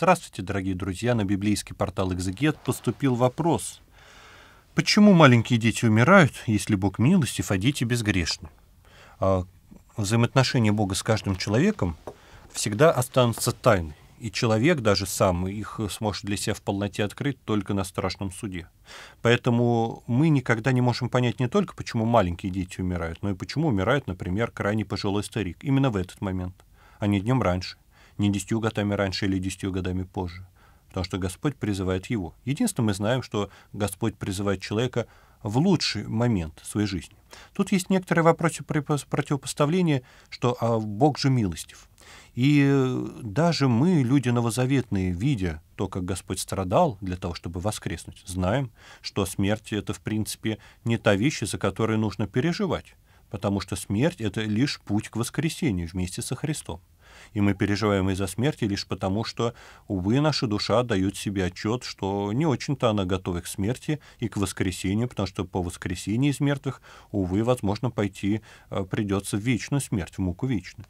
Здравствуйте, дорогие друзья! На библейский портал «Экзегет» поступил вопрос. Почему маленькие дети умирают, если Бог милостив, а дети безгрешны? А взаимоотношения Бога с каждым человеком всегда останутся тайной. И человек даже сам их сможет для себя в полноте открыть только на страшном суде. Поэтому мы никогда не можем понять не только, почему маленькие дети умирают, но и почему умирает, например, крайне пожилой старик. Именно в этот момент, а не днем раньше не десятью годами раньше или десятью годами позже, потому что Господь призывает его. Единственное, мы знаем, что Господь призывает человека в лучший момент своей жизни. Тут есть некоторые вопросы противопоставления, что а Бог же милостив. И даже мы, люди новозаветные, видя то, как Господь страдал для того, чтобы воскреснуть, знаем, что смерть — это, в принципе, не та вещь, за которой нужно переживать, потому что смерть — это лишь путь к воскресению вместе со Христом. И мы переживаем из-за смерти лишь потому, что, увы, наша душа дает себе отчет, что не очень-то она готова к смерти и к воскресению, потому что по воскресении из мертвых, увы, возможно, пойти э, придется в вечную смерть, в муку вечную.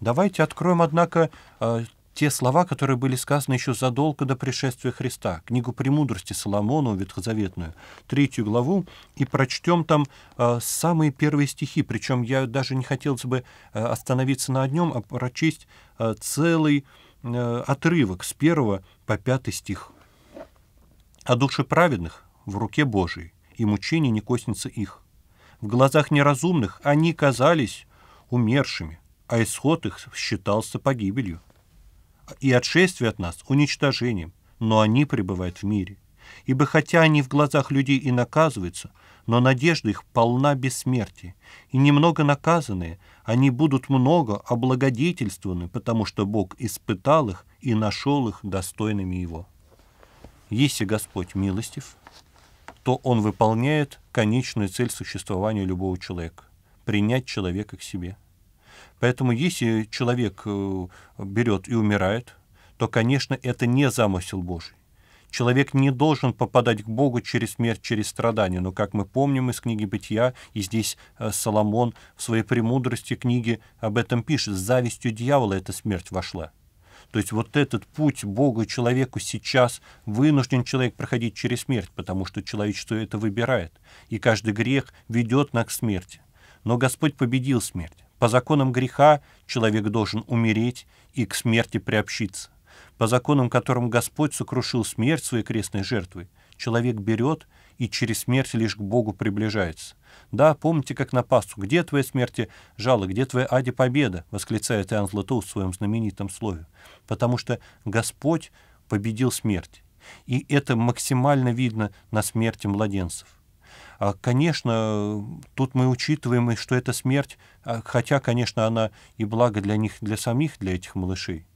Давайте откроем, однако, э, те слова, которые были сказаны еще задолго до пришествия Христа, книгу «Премудрости» Соломону, Ветхозаветную, третью главу, и прочтем там э, самые первые стихи, причем я даже не хотелось бы э, остановиться на одном, а прочесть э, целый э, отрывок с первого по пятый стих. «А души праведных в руке Божией, и мучений не коснется их. В глазах неразумных они казались умершими, а исход их считался погибелью» и отшествие от нас уничтожением, но они пребывают в мире. Ибо хотя они в глазах людей и наказываются, но надежда их полна бессмертия, и немного наказанные, они будут много облагодетельствованы, потому что Бог испытал их и нашел их достойными Его. Если Господь милостив, то Он выполняет конечную цель существования любого человека – принять человека к себе – Поэтому если человек э, берет и умирает, то, конечно, это не замысел Божий. Человек не должен попадать к Богу через смерть, через страдания. Но, как мы помним из книги «Бытия», и здесь э, Соломон в своей премудрости книги об этом пишет, с завистью дьявола эта смерть вошла. То есть вот этот путь Богу и человеку сейчас вынужден человек проходить через смерть, потому что человечество это выбирает. И каждый грех ведет нас к смерти. Но Господь победил смерть. По законам греха человек должен умереть и к смерти приобщиться. По законам, которым Господь сокрушил смерть своей крестной жертвой, человек берет и через смерть лишь к Богу приближается. Да, помните, как на Пасху, где твоя смерти жало, где твоя аде победа, восклицает Иоанн Златоуст в своем знаменитом слове, потому что Господь победил смерть. И это максимально видно на смерти младенцев. А, конечно, тут мы учитываем, что это смерть, а, хотя, конечно, она и благо для них, для самих, для этих малышей.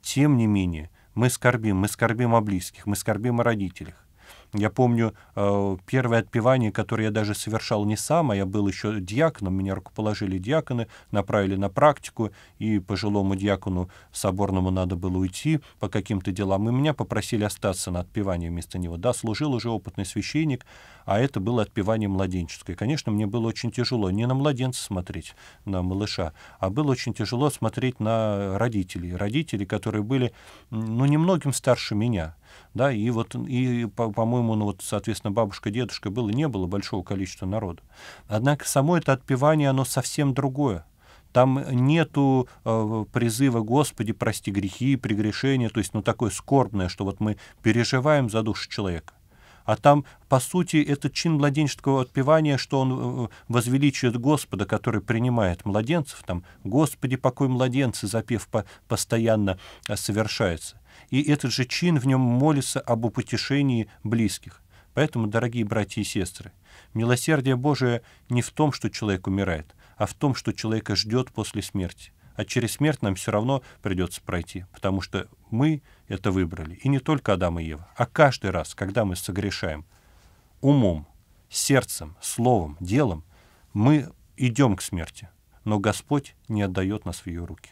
Тем не менее, мы скорбим, мы скорбим о близких, мы скорбим о родителях. Я помню э, первое отпевание, которое я даже совершал не сам, а я был еще диаконом, меня рукоположили диаконы, направили на практику, и пожилому диакону соборному надо было уйти по каким-то делам, и меня попросили остаться на отпевание вместо него. Да, служил уже опытный священник, а это было отпевание младенческое. Конечно, мне было очень тяжело не на младенца смотреть, на малыша, а было очень тяжело смотреть на родителей. Родители, которые были, ну, немногим старше меня, да, и вот, и, по-моему, ну, вот, соответственно, бабушка, дедушка было, не было большого количества народа. Однако само это отпевание, оно совсем другое. Там нету э, призыва «Господи, прости грехи, прегрешения», то есть, ну, такое скорбное, что вот мы переживаем за душу человека. А там, по сути, этот чин младенческого отпевания, что он э, возвеличивает Господа, который принимает младенцев. Там «Господи, покой младенцы запев по постоянно э, совершается. И этот же чин в нем молится об употешении близких. Поэтому, дорогие братья и сестры, милосердие Божие не в том, что человек умирает, а в том, что человека ждет после смерти. А через смерть нам все равно придется пройти, потому что мы это выбрали. И не только Адам и Ева, а каждый раз, когда мы согрешаем умом, сердцем, словом, делом, мы идем к смерти, но Господь не отдает нас в ее руки.